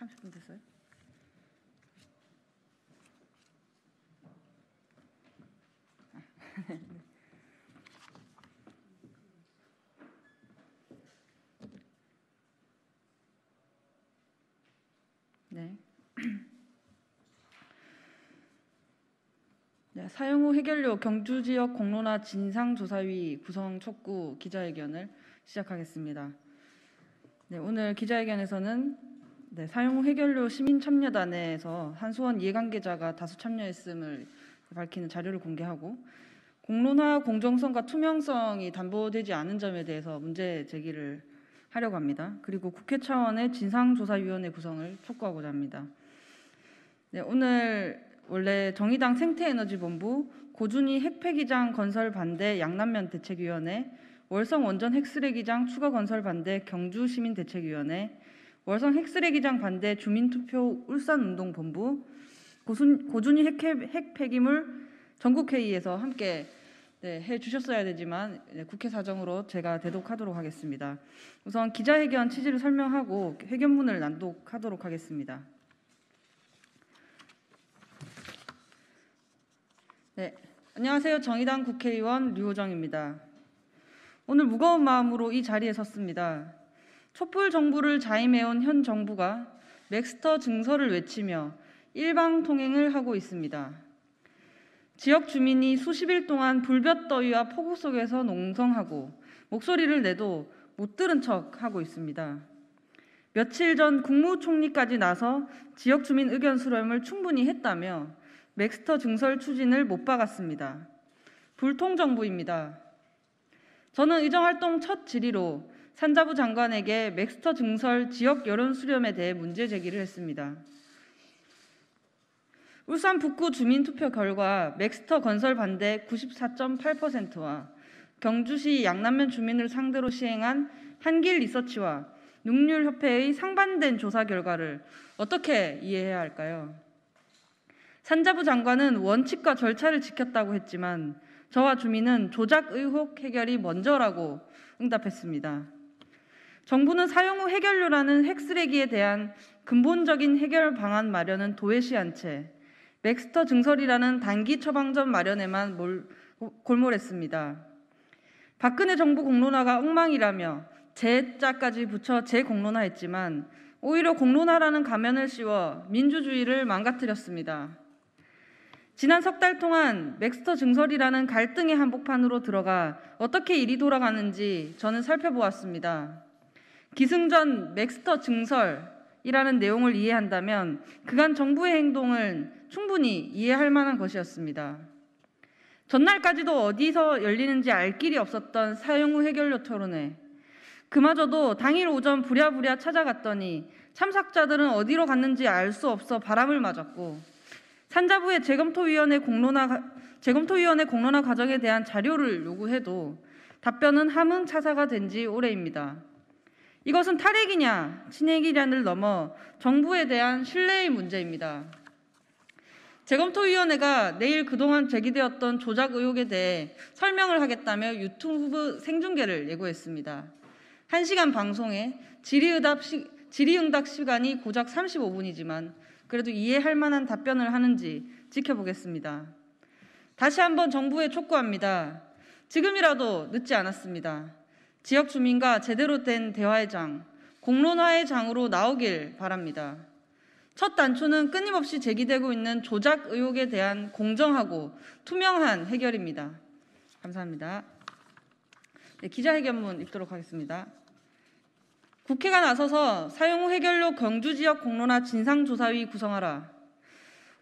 30분 됐어요? 아, 네. 네, 네 사용 후 해결료 경주 지역 공론화 진상조사위 구성 촉구 기자회견을 시작하겠습니다. 네, 오늘 기자회견에서는 네, 사용 후 해결료 시민 참여단에서 한수원 이해관계자가 다수 참여했음을 밝히는 자료를 공개하고 공론화 공정성과 투명성이 담보되지 않은 점에 대해서 문제 제기를 하려고 합니다. 그리고 국회 차원의 진상조사위원회 구성을 촉구하고자 합니다. 네, 오늘 원래 정의당 생태에너지본부, 고준희 핵폐기장 건설 반대 양남면 대책위원회, 월성 원전 핵쓰레기장 추가 건설 반대 경주시민대책위원회, 월성 핵쓰레기장 반대 주민투표 울산운동본부 고순, 고준희 핵, 핵 폐기물 전국회의에서 함께 네, 해 주셨어야 되지만 네, 국회 사정으로 제가 대독하도록 하겠습니다. 우선 기자회견 취지를 설명하고 회견문을 난독하도록 하겠습니다. 네, 안녕하세요. 정의당 국회의원 류호정입니다. 오늘 무거운 마음으로 이 자리에 섰습니다. 촛불 정부를 자임해온 현 정부가 맥스터 증서를 외치며 일방 통행을 하고 있습니다. 지역 주민이 수십 일 동안 불볕 더위와 폭우 속에서 농성하고 목소리를 내도 못 들은 척 하고 있습니다. 며칠 전 국무총리까지 나서 지역 주민 의견 수렴을 충분히 했다며 맥스터 증설 추진을 못 박았습니다. 불통정부입니다. 저는 의정활동 첫 질의로 산자부 장관에게 맥스터 증설 지역 여론 수렴에 대해 문제 제기를 했습니다. 울산 북구 주민 투표 결과 맥스터 건설 반대 94.8%와 경주시 양남면 주민을 상대로 시행한 한길 리서치와 능률협회의 상반된 조사 결과를 어떻게 이해해야 할까요? 산자부 장관은 원칙과 절차를 지켰다고 했지만 저와 주민은 조작 의혹 해결이 먼저라고 응답했습니다. 정부는 사용 후 해결료라는 핵쓰레기에 대한 근본적인 해결 방안 마련은 도외시한 채 맥스터 증설이라는 단기 처방전 마련에만 몰, 골몰했습니다. 박근혜 정부 공론화가 엉망이라며 재자까지 붙여 재공론화했지만 오히려 공론화라는 가면을 씌워 민주주의를 망가뜨렸습니다. 지난 석 달 동안 맥스터 증설이라는 갈등의 한복판으로 들어가 어떻게 일이 돌아가는지 저는 살펴보았습니다. 기승전 맥스터 증설이라는 내용을 이해한다면 그간 정부의 행동을 충분히 이해할 만한 것이었습니다. 전날까지도 어디서 열리는지 알 길이 없었던 사용 후 해결료 토론회. 그마저도 당일 오전 부랴부랴 찾아갔더니 참석자들은 어디로 갔는지 알 수 없어 바람을 맞았고 산자부의 재검토위원회 공론화 재검토위원회 공론화 과정에 대한 자료를 요구해도 답변은 함은 차사가 된 지 오래입니다. 이것은 탈핵이냐 친핵이냐를 넘어 정부에 대한 신뢰의 문제입니다. 재검토위원회가 내일 그동안 제기되었던 조작 의혹에 대해 설명을 하겠다며 유튜브 생중계를 예고했습니다. 1시간 방송에 질의응답, 시, 질의응답 시간이 고작 35분이지만 그래도 이해할 만한 답변을 하는지 지켜보겠습니다. 다시 한번 정부에 촉구합니다. 지금이라도 늦지 않았습니다. 지역 주민과 제대로 된 대화의 장, 공론화의 장으로 나오길 바랍니다. 첫 단추는 끊임없이 제기되고 있는 조작 의혹에 대한 공정하고 투명한 해결입니다. 감사합니다. 네, 기자회견문 읽도록 하겠습니다. 국회가 나서서 사용 후 해결로 경주 지역 공론화 진상조사위 구성하라.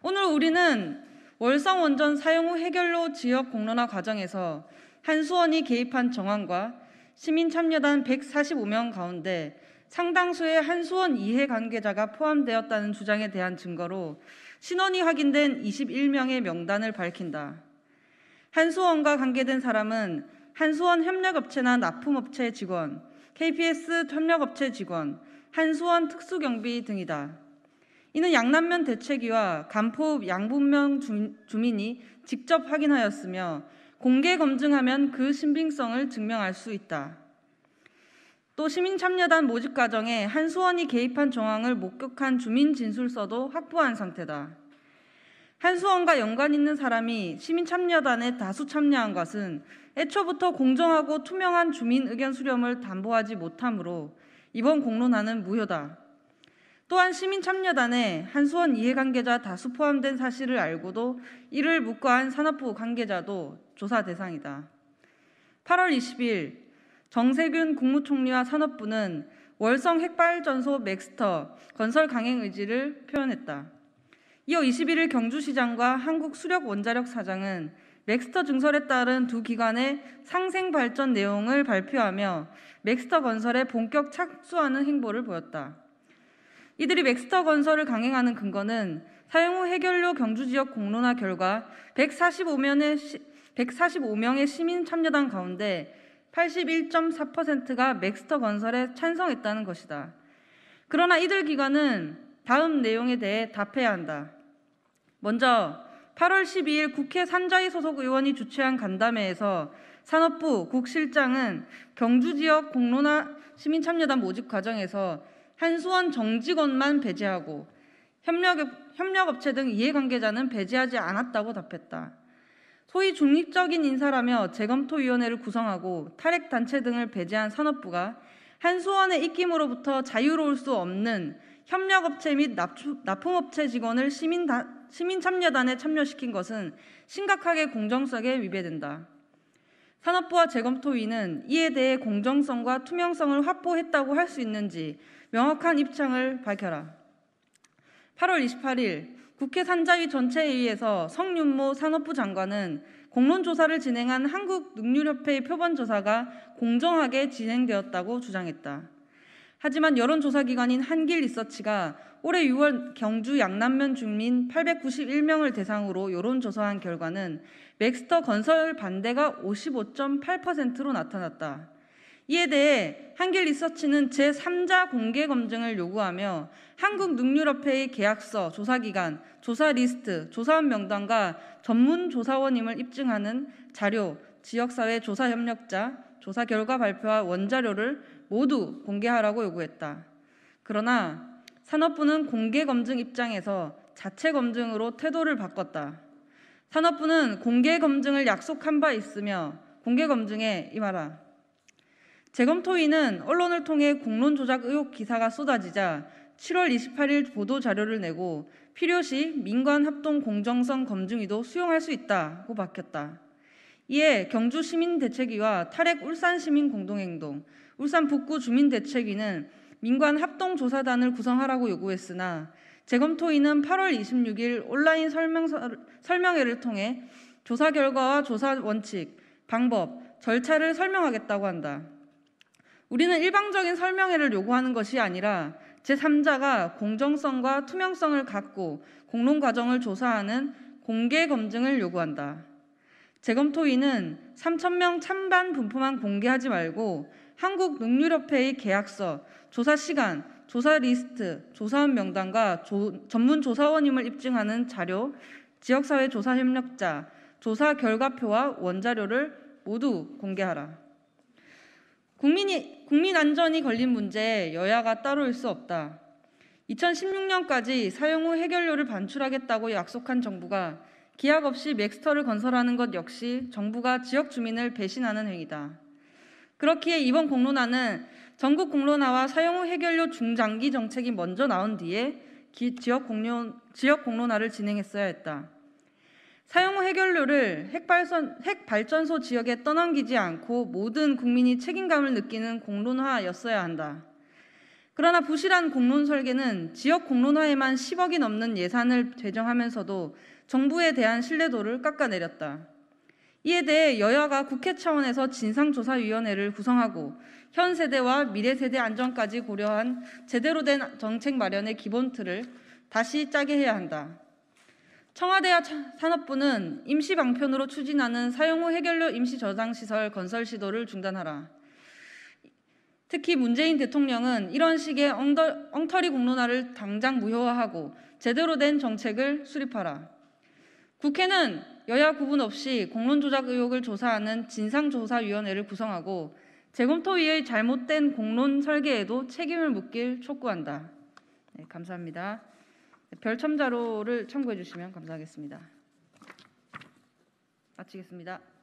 오늘 우리는 월성 원전 사용 후 해결로 지역 공론화 과정에서 한수원이 개입한 정황과 시민참여단 145명 가운데 상당수의 한수원 이해 관계자가 포함되었다는 주장에 대한 증거로 신원이 확인된 21명의 명단을 밝힌다. 한수원과 관계된 사람은 한수원 협력업체나 납품업체 직원, KPS 협력업체 직원, 한수원 특수경비 등이다. 이는 양남면 대책위와 간포읍 양분면 주민이 직접 확인하였으며 공개 검증하면 그 신빙성을 증명할 수 있다. 또 시민참여단 모집 과정에 한수원이 개입한 정황을 목격한 주민 진술서도 확보한 상태다. 한수원과 연관 있는 사람이 시민참여단에 다수 참여한 것은 애초부터 공정하고 투명한 주민 의견 수렴을 담보하지 못하므로 이번 공론화는 무효다. 또한 시민참여단에 한수원 이해관계자 다수 포함된 사실을 알고도 이를 묵과한 산업부 관계자도 조사 대상이다. 8월 20일 정세균 국무총리와 산업부는 월성 핵발전소 맥스터 건설 강행 의지를 표현했다. 이어 21일 경주시장과 한국수력원자력 사장은 맥스터 증설에 따른 두 기관의 상생 발전 내용을 발표하며 맥스터 건설에 본격 착수하는 행보를 보였다. 이들이 맥스터 건설을 강행하는 근거는 사용 후 해결료 경주 지역 공론화 결과 145명의, 시, 145명의 시민 참여단 가운데 81.4%가 맥스터 건설에 찬성했다는 것이다. 그러나 이들 기관은 다음 내용에 대해 답해야 한다. 먼저 8월 12일 국회 산자위 소속 의원이 주최한 간담회에서 산업부 국실장은 경주 지역 공론화 시민참여단 모집 과정에서 한수원 정직원만 배제하고 협력, 협력업체 등 이해관계자는 배제하지 않았다고 답했다. 소위 중립적인 인사라며 재검토위원회를 구성하고 탈핵단체 등을 배제한 산업부가 한수원의 입김으로부터 자유로울 수 없는 협력업체 및 납품업체 직원을 시민 시민참여단에 참여시킨 것은 심각하게 공정성에 위배된다. 산업부와 재검토위는 이에 대해 공정성과 투명성을 확보했다고 할 수 있는지 명확한 입장을 밝혀라. 8월 28일 국회 산자위 전체회의에서 성윤모 산업부 장관은 공론조사를 진행한 한국능률협회의 표본조사가 공정하게 진행되었다고 주장했다. 하지만 여론조사기관인 한길리서치가 올해 6월 경주 양남면 주민 891명을 대상으로 여론조사한 결과는 맥스터 건설 반대가 55.8%로 나타났다. 이에 대해 한길 리서치는 제3자 공개 검증을 요구하며 한국 능률협회의 계약서, 조사기관 조사 리스트, 조사원 명단과 전문 조사원임을 입증하는 자료, 지역사회 조사 협력자, 조사 결과 발표와 원자료를 모두 공개하라고 요구했다. 그러나 산업부는 공개 검증 입장에서 자체 검증으로 태도를 바꿨다. 산업부는 공개 검증을 약속한 바 있으며 공개 검증에 임하라. 재검토위는 언론을 통해 공론 조작 의혹 기사가 쏟아지자 7월 28일 보도 자료를 내고 필요시 민관 합동 공정성 검증위도 수용할 수 있다고 밝혔다. 이에 경주 시민 대책위와 탈핵 울산 시민 공동행동, 울산 북구 주민 대책위는 민관 합동 조사단을 구성하라고 요구했으나 재검토위는 8월 26일 온라인 설명 회를 통해 조사 결과와 조사 원칙, 방법, 절차를 설명하겠다고 한다. 우리는 일방적인 설명회를 요구하는 것이 아니라 제3자가 공정성과 투명성을 갖고 공론 과정을 조사하는 공개 검증을 요구한다. 재검토위는 3,000명 찬반 분포만 공개하지 말고 한국능률협회의 계약서, 조사 시간, 조사 리스트, 조사원 명단과 조, 전문 조사원임을 입증하는 자료, 지역사회 조사 협력자, 조사 결과표와 원자료를 모두 공개하라. 국민이, 국민 안전이 걸린 문제 여야가 따로일 수 없다. 2016년까지 사용 후 해결료를 반출하겠다고 약속한 정부가 기약 없이 맥스터를 건설하는 것 역시 정부가 지역 주민을 배신하는 행위다. 그렇기에 이번 공론화는 전국 공론화와 사용 후 해결료 중장기 정책이 먼저 나온 뒤에 기, 지역, 공론, 지역 공론화를 진행했어야 했다. 사용 후 해결료를 핵발선, 핵발전소 지역에 떠넘기지 않고 모든 국민이 책임감을 느끼는 공론화였어야 한다. 그러나 부실한 공론 설계는 지역 공론화에만 10억이 넘는 예산을 재정하면서도 정부에 대한 신뢰도를 깎아내렸다. 이에 대해 여야가 국회 차원에서 진상조사위원회를 구성하고 현 세대와 미래 세대 안전까지 고려한 제대로 된 정책 마련의 기본틀을 다시 짜게 해야 한다. 청와대와 산업부는 임시 방편으로 추진하는 사용 후 해결료 임시 저장 시설 건설 시도를 중단하라. 특히 문재인 대통령은 이런 식의 엉터리 공론화를 당장 무효화하고 제대로 된 정책을 수립하라. 국회는 여야 구분 없이 공론 조작 의혹을 조사하는 진상조사위원회를 구성하고 재검토위의 잘못된 공론 설계에도 책임을 묻길 촉구한다. 네, 감사합니다. 별첨 자료를 참고해 주시면 감사하겠습니다. 마치겠습니다.